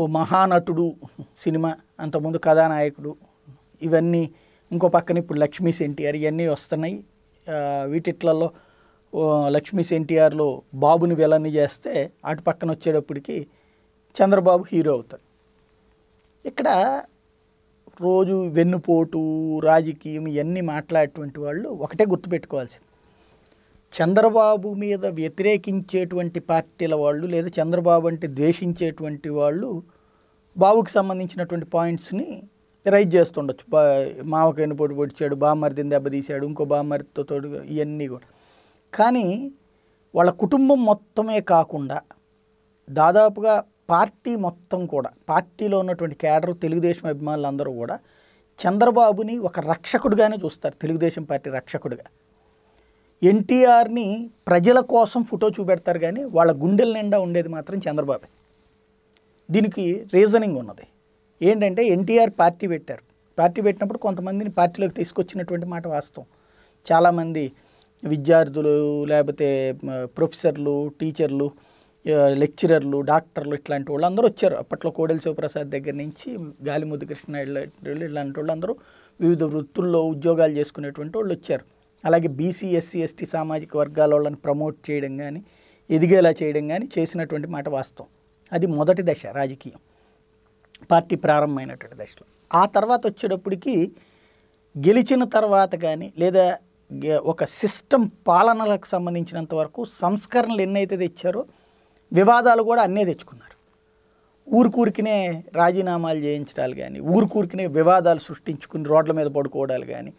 ఓ మహానటుడు cinema అంతకుముందు కథానాయకుడు ఇవన్నీ ఇంకో పక్కన ఇప్పుడు లక్ష్మీస్ ఎన్టీఆర్ ఇవన్నీ వస్తున్నాయి వీటిట్లలో లక్ష్మీస్ ఎన్టీఆర్లో బాబుని విలన్ని చేస్తే అటు పక్కన వచ్చేటప్పటికి చంద్రబాబు హీరో అవుతాడు ఇక్కడ రోజు వెన్నుపోటు రాజకీయం ఇవన్నీ మాట్లాడేటువంటి వాళ్ళు ఒకటే గుర్తుపెట్టుకోవాల్సింది చంద్రబాబు మీద వ్యతిరేకించేటువంటి పార్టీల వాళ్ళు లేదా చంద్రబాబు అంటే ద్వేషించేటువంటి వాళ్ళు బాబుకి సంబంధించినటువంటి పాయింట్స్ని రైజ్ చేస్తుండొచ్చు బా మావకైన పొడి పొడిచాడు బామ్మరిదిని దెబ్బతీశాడు ఇంకో బామ్మరితో తోడు ఇవన్నీ కూడా కానీ వాళ్ళ కుటుంబం మొత్తమే కాకుండా దాదాపుగా పార్టీ మొత్తం కూడా పార్టీలో ఉన్నటువంటి కేడర్ తెలుగుదేశం అందరూ కూడా చంద్రబాబుని ఒక రక్షకుడిగానే చూస్తారు తెలుగుదేశం పార్టీ రక్షకుడిగా ఎన్టీఆర్ని ప్రజల కోసం ఫోటో చూపెడతారు కానీ వాళ్ళ గుండెల నిండా ఉండేది మాత్రం చంద్రబాబే దీనికి రీజనింగ్ ఉన్నది ఏంటంటే ఎన్టీఆర్ పార్టీ పెట్టారు పార్టీ పెట్టినప్పుడు కొంతమందిని పార్టీలోకి తీసుకొచ్చినటువంటి మాట వాస్తవం చాలామంది విద్యార్థులు లేకపోతే ప్రొఫెసర్లు టీచర్లు లెక్చరర్లు డాక్టర్లు ఇట్లాంటి వాళ్ళు అందరూ వచ్చారు అప్పట్లో కోడెల శివప్రసాద్ దగ్గర నుంచి గాలిముద్దు కృష్ణ ఇలాంటి వాళ్ళు వాళ్ళందరూ వివిధ వృత్తుల్లో ఉద్యోగాలు చేసుకునేటువంటి వాళ్ళు వచ్చారు అలాగే బీసీ ఎస్సీ ఎస్టీ సామాజిక వర్గాల వాళ్ళని ప్రమోట్ చేయడం కానీ ఎదిగేలా చేయడం కానీ చేసినటువంటి మాట వాస్తవం అది మొదటి దశ రాజకీయం పార్టీ ప్రారంభమైనటువంటి దశలో ఆ తర్వాత వచ్చేటప్పటికి గెలిచిన తర్వాత కానీ లేదా ఒక సిస్టమ్ పాలనలకు సంబంధించినంత వరకు సంస్కరణలు ఎన్నైతే తెచ్చారో వివాదాలు కూడా అన్నే తెచ్చుకున్నారు ఊరికూరికినే రాజీనామాలు చేయించడాలు కానీ ఊరికూరికినే వివాదాలు సృష్టించుకుని రోడ్ల మీద పడుకోవడాలు కానీ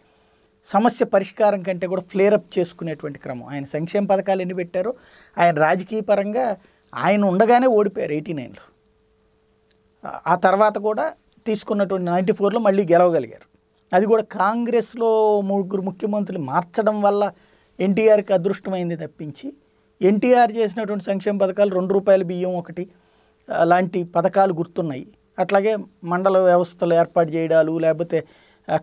సమస్య పరిష్కారం కంటే కూడా ఫ్లేరప్ చేసుకునేటువంటి క్రమం ఆయన సంక్షేమ పథకాలు ఎన్ని పెట్టారో ఆయన రాజకీయ పరంగా ఆయన ఉండగానే ఓడిపోయారు ఎయిటీ నైన్లో ఆ తర్వాత కూడా తీసుకున్నటువంటి నైంటీ ఫోర్లో మళ్ళీ గెలవగలిగారు అది కూడా కాంగ్రెస్లో ముగ్గురు ముఖ్యమంత్రులు మార్చడం వల్ల ఎన్టీఆర్కి అదృష్టమైంది తప్పించి ఎన్టీఆర్ చేసినటువంటి సంక్షేమ పథకాలు రెండు రూపాయల బియ్యం ఒకటి లాంటి పథకాలు గుర్తున్నాయి అట్లాగే మండల వ్యవస్థలు ఏర్పాటు చేయడాలు లేకపోతే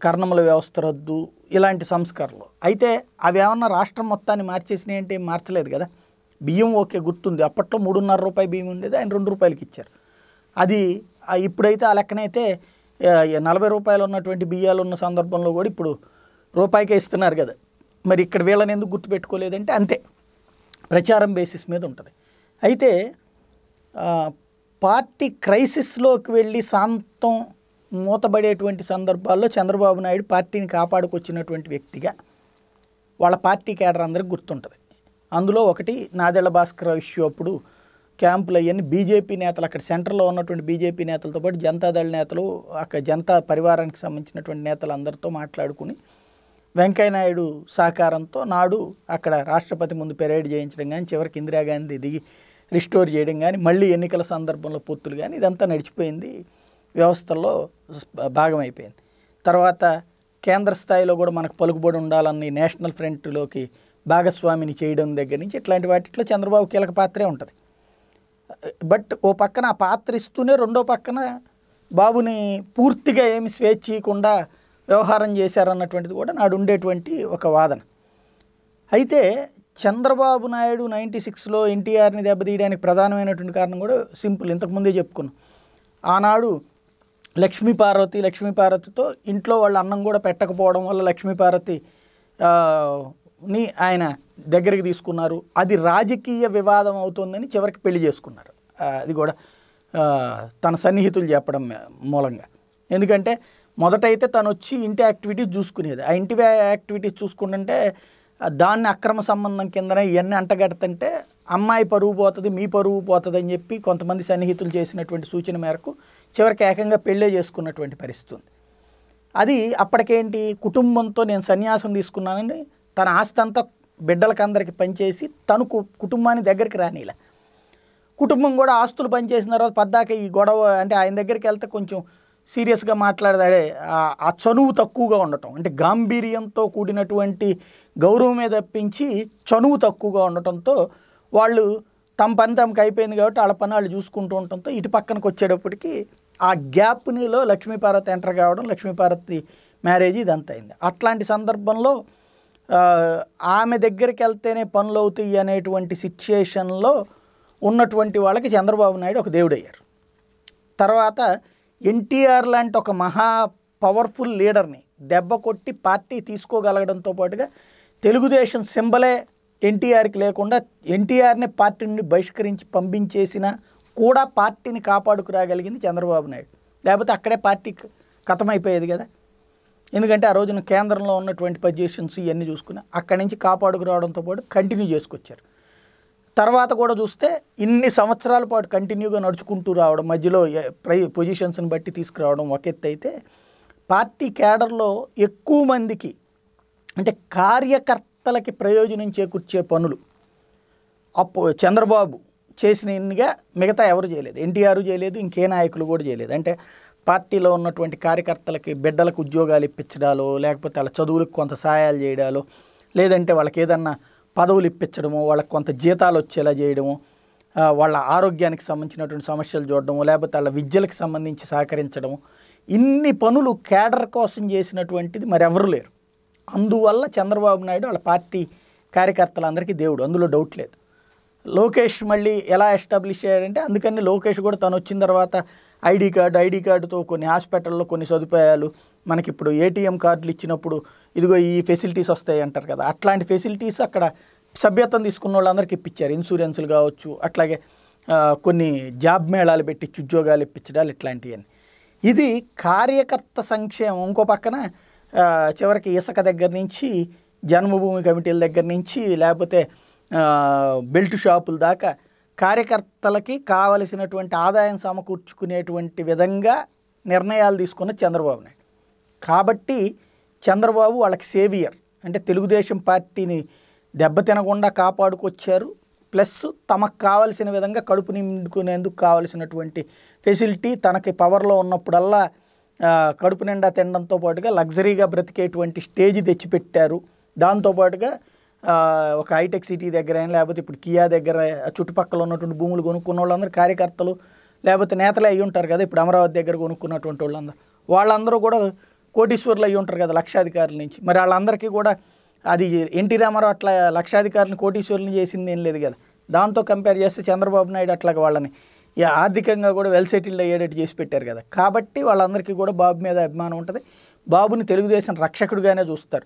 కర్ణముల వ్యవస్థ రద్దు ఇలాంటి సంస్కరణలు అయితే అవి ఏమన్నా రాష్ట్రం మొత్తాన్ని మార్చేసినాయి అంటే మార్చలేదు కదా బియ్యం ఓకే గుర్తుంది అప్పట్లో మూడున్నర రూపాయి బియ్యం ఉండేది ఆయన రెండు రూపాయలకి ఇచ్చారు అది ఇప్పుడైతే ఆ లెక్కనైతే నలభై రూపాయలు ఉన్నటువంటి బియ్యాలు ఉన్న సందర్భంలో కూడా ఇప్పుడు రూపాయికే ఇస్తున్నారు కదా మరి ఇక్కడ వీళ్ళని ఎందుకు గుర్తుపెట్టుకోలేదంటే అంతే ప్రచారం బేసిస్ మీద ఉంటుంది అయితే పార్టీ క్రైసిస్లోకి వెళ్ళి శాంతం మూతబడేటువంటి సందర్భాల్లో చంద్రబాబు నాయుడు పార్టీని కాపాడుకొచ్చినటువంటి వ్యక్తిగా వాళ్ళ పార్టీ కేడర్ అందరికి గుర్తుంటుంది అందులో ఒకటి నాదెళ్ల భాస్కర్ ఇష్యూ అప్పుడు క్యాంపులు అవన్నీ బీజేపీ నేతలు అక్కడ సెంటర్లో ఉన్నటువంటి బీజేపీ నేతలతో పాటు జనతాదళ నేతలు అక్కడ జనతా పరివారానికి సంబంధించినటువంటి నేతలు అందరితో మాట్లాడుకుని వెంకయ్యనాయుడు సహకారంతో నాడు అక్కడ రాష్ట్రపతి ముందు పెరేడ్ చేయించడం కానీ చివరికి ఇందిరాగాంధీ దిగి రిస్టోర్ చేయడం కానీ మళ్ళీ ఎన్నికల సందర్భంలో పొత్తులు కానీ ఇదంతా నడిచిపోయింది వ్యవస్థల్లో భాగమైపోయింది తర్వాత కేంద్ర స్థాయిలో కూడా మనకు పలుకుబడి ఉండాలని నేషనల్ ఫ్రంట్లోకి భాగస్వామిని చేయడం దగ్గర నుంచి ఇట్లాంటి వాటిలో చంద్రబాబు కీలక పాత్రే ఉంటుంది బట్ ఓ పక్కన ఆ పాత్ర ఇస్తూనే రెండో పక్కన బాబుని పూర్తిగా ఏమి స్వేచ్ఛ ఇవ్వకుండా వ్యవహారం చేశారన్నటువంటిది కూడా నాడు ఉండేటువంటి ఒక వాదన అయితే చంద్రబాబు నాయుడు నైంటీ సిక్స్లో ఎన్టీఆర్ని దెబ్బతీయడానికి ప్రధానమైనటువంటి కారణం కూడా సింపుల్ ఇంతకుముందే చెప్పుకున్నాం ఆనాడు లక్ష్మీపార్వతి లక్ష్మీపార్వతితో ఇంట్లో వాళ్ళు అన్నం కూడా పెట్టకపోవడం వల్ల పార్వతి ని ఆయన దగ్గరికి తీసుకున్నారు అది రాజకీయ వివాదం అవుతుందని చివరికి పెళ్లి చేసుకున్నారు అది కూడా తన సన్నిహితులు చెప్పడం మూలంగా ఎందుకంటే మొదటైతే తను వచ్చి ఇంటి యాక్టివిటీస్ చూసుకునేది ఆ ఇంటి యాక్టివిటీస్ చూసుకుంటుంటే దాన్ని అక్రమ సంబంధం కిందనే ఇవన్నీ అంటగడతంటే అమ్మాయి పరువు పోతుంది మీ పరువు పోతుంది అని చెప్పి కొంతమంది సన్నిహితులు చేసినటువంటి సూచన మేరకు చివరికి ఏకంగా పెళ్ళే చేసుకున్నటువంటి పరిస్థితి ఉంది అది అప్పటికేంటి కుటుంబంతో నేను సన్యాసం తీసుకున్నానండి తన ఆస్తి అంతా బిడ్డలకందరికి పనిచేసి తను కుటుంబాన్ని దగ్గరికి రానిలా కుటుంబం కూడా ఆస్తులు పనిచేసిన తర్వాత పద్దాక ఈ గొడవ అంటే ఆయన దగ్గరికి వెళ్తే కొంచెం సీరియస్గా మాట్లాడదాడే ఆ చనువు తక్కువగా ఉండటం అంటే గాంభీర్యంతో కూడినటువంటి గౌరవం మీద తప్పించి చనువు తక్కువగా ఉండటంతో వాళ్ళు తమ పని తమకు అయిపోయింది కాబట్టి వాళ్ళ పని వాళ్ళు చూసుకుంటూ ఉండటంతో ఇటు పక్కనకు వచ్చేటప్పటికి ఆ గ్యాప్నిలో లక్ష్మీపార్వతి ఎంటర్ కావడం లక్ష్మీపార్వతి మ్యారేజ్ ఇదంతా అయింది అట్లాంటి సందర్భంలో ఆమె దగ్గరికి వెళ్తేనే పనులు అవుతాయి అనేటువంటి సిచ్యుయేషన్లో ఉన్నటువంటి వాళ్ళకి చంద్రబాబు నాయుడు ఒక దేవుడయ్యారు తర్వాత ఎన్టీఆర్ లాంటి ఒక మహా పవర్ఫుల్ లీడర్ని దెబ్బ కొట్టి పార్టీ తీసుకోగలగడంతో పాటుగా తెలుగుదేశం సింబలే ఎన్టీఆర్కి లేకుండా ఎన్టీఆర్ని పార్టీ నుండి బహిష్కరించి పంపించేసిన కూడా పార్టీని కాపాడుకురాగలిగింది చంద్రబాబు నాయుడు లేకపోతే అక్కడే పార్టీ కథమైపోయేది కదా ఎందుకంటే ఆ రోజున కేంద్రంలో ఉన్నటువంటి పొజిషన్స్ ఇవన్నీ చూసుకుని అక్కడి నుంచి కాపాడుకు రావడంతో పాటు కంటిన్యూ చేసుకొచ్చారు తర్వాత కూడా చూస్తే ఇన్ని సంవత్సరాల పాటు కంటిన్యూగా నడుచుకుంటూ రావడం మధ్యలో పొజిషన్స్ని బట్టి తీసుకురావడం ఒక ఎత్తు అయితే పార్టీ క్యాడర్లో ఎక్కువ మందికి అంటే కార్యకర్తలకి ప్రయోజనం చేకూర్చే పనులు అప్పు చంద్రబాబు చేసినగా మిగతా ఎవరు చేయలేదు ఎన్టీఆర్ చేయలేదు ఇంకే నాయకులు కూడా చేయలేదు అంటే పార్టీలో ఉన్నటువంటి కార్యకర్తలకి బిడ్డలకు ఉద్యోగాలు ఇప్పించడాలో లేకపోతే వాళ్ళ చదువులకు కొంత సహాయాలు చేయడాలో లేదంటే వాళ్ళకి ఏదన్నా పదవులు ఇప్పించడము వాళ్ళకి కొంత జీతాలు వచ్చేలా చేయడము వాళ్ళ ఆరోగ్యానికి సంబంధించినటువంటి సమస్యలు చూడడము లేకపోతే వాళ్ళ విద్యలకు సంబంధించి సహకరించడము ఇన్ని పనులు కేడర్ కోసం చేసినటువంటిది మరెవరు లేరు అందువల్ల చంద్రబాబు నాయుడు వాళ్ళ పార్టీ కార్యకర్తలందరికీ దేవుడు అందులో డౌట్ లేదు లోకేష్ మళ్ళీ ఎలా ఎస్టాబ్లిష్ అయ్యాడంటే అందుకని లోకేష్ కూడా తను వచ్చిన తర్వాత ఐడి కార్డు ఐడి కార్డుతో కొన్ని హాస్పిటల్లో కొన్ని సదుపాయాలు మనకి ఇప్పుడు ఏటీఎం కార్డులు ఇచ్చినప్పుడు ఇదిగో ఈ ఫెసిలిటీస్ వస్తాయి అంటారు కదా అట్లాంటి ఫెసిలిటీస్ అక్కడ సభ్యత్వం తీసుకున్న వాళ్ళందరికీ ఇప్పించారు ఇన్సూరెన్స్లు కావచ్చు అట్లాగే కొన్ని జాబ్ మేళాలు పెట్టి ఉద్యోగాలు ఇప్పించడాలు అని ఇది కార్యకర్త సంక్షేమం ఇంకో పక్కన చివరికి ఇసుక దగ్గర నుంచి జన్మభూమి కమిటీల దగ్గర నుంచి లేకపోతే బెల్ట్ షాపుల దాకా కార్యకర్తలకి కావలసినటువంటి ఆదాయం సమకూర్చుకునేటువంటి విధంగా నిర్ణయాలు తీసుకున్న చంద్రబాబు నాయుడు కాబట్టి చంద్రబాబు వాళ్ళకి సేవియర్ అంటే తెలుగుదేశం పార్టీని దెబ్బతినకుండా కాపాడుకొచ్చారు ప్లస్ తమకు కావలసిన విధంగా కడుపు నిండుకునేందుకు కావలసినటువంటి ఫెసిలిటీ తనకి పవర్లో ఉన్నప్పుడల్లా కడుపు నిండా తినడంతో పాటుగా లగ్జరీగా బ్రతికేటువంటి స్టేజ్ తెచ్చిపెట్టారు దాంతోపాటుగా ఒక హైటెక్ సిటీ దగ్గర అయినా లేకపోతే ఇప్పుడు కియా దగ్గర చుట్టుపక్కల ఉన్నటువంటి భూములు కొనుక్కున్న వాళ్ళందరూ కార్యకర్తలు లేకపోతే నేతలు అయి ఉంటారు కదా ఇప్పుడు అమరావతి దగ్గర కొనుక్కున్నటువంటి వాళ్ళందరూ వాళ్ళందరూ కూడా కోటీశ్వర్లు అయి ఉంటారు కదా లక్షాధికారుల నుంచి మరి వాళ్ళందరికీ కూడా అది ఎన్టీ రామారావు అట్లా లక్షాధికారులను కోటీశ్వర్లు చేసింది ఏం లేదు కదా దాంతో కంపేర్ చేస్తే చంద్రబాబు నాయుడు అట్లాగ వాళ్ళని ఆర్థికంగా కూడా వెల్ సెటిల్డ్ అయ్యేటట్టు చేసి పెట్టారు కదా కాబట్టి వాళ్ళందరికీ కూడా బాబు మీద అభిమానం ఉంటుంది బాబుని తెలుగుదేశం రక్షకుడిగానే చూస్తారు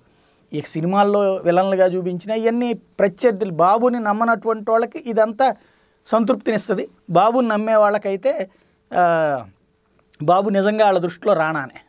ఈ సినిమాల్లో విలన్లుగా చూపించిన ఇవన్నీ ప్రత్యర్థులు బాబుని నమ్మనటువంటి వాళ్ళకి ఇదంతా సంతృప్తినిస్తుంది బాబుని నమ్మే వాళ్ళకైతే బాబు నిజంగా వాళ్ళ దృష్టిలో రానానే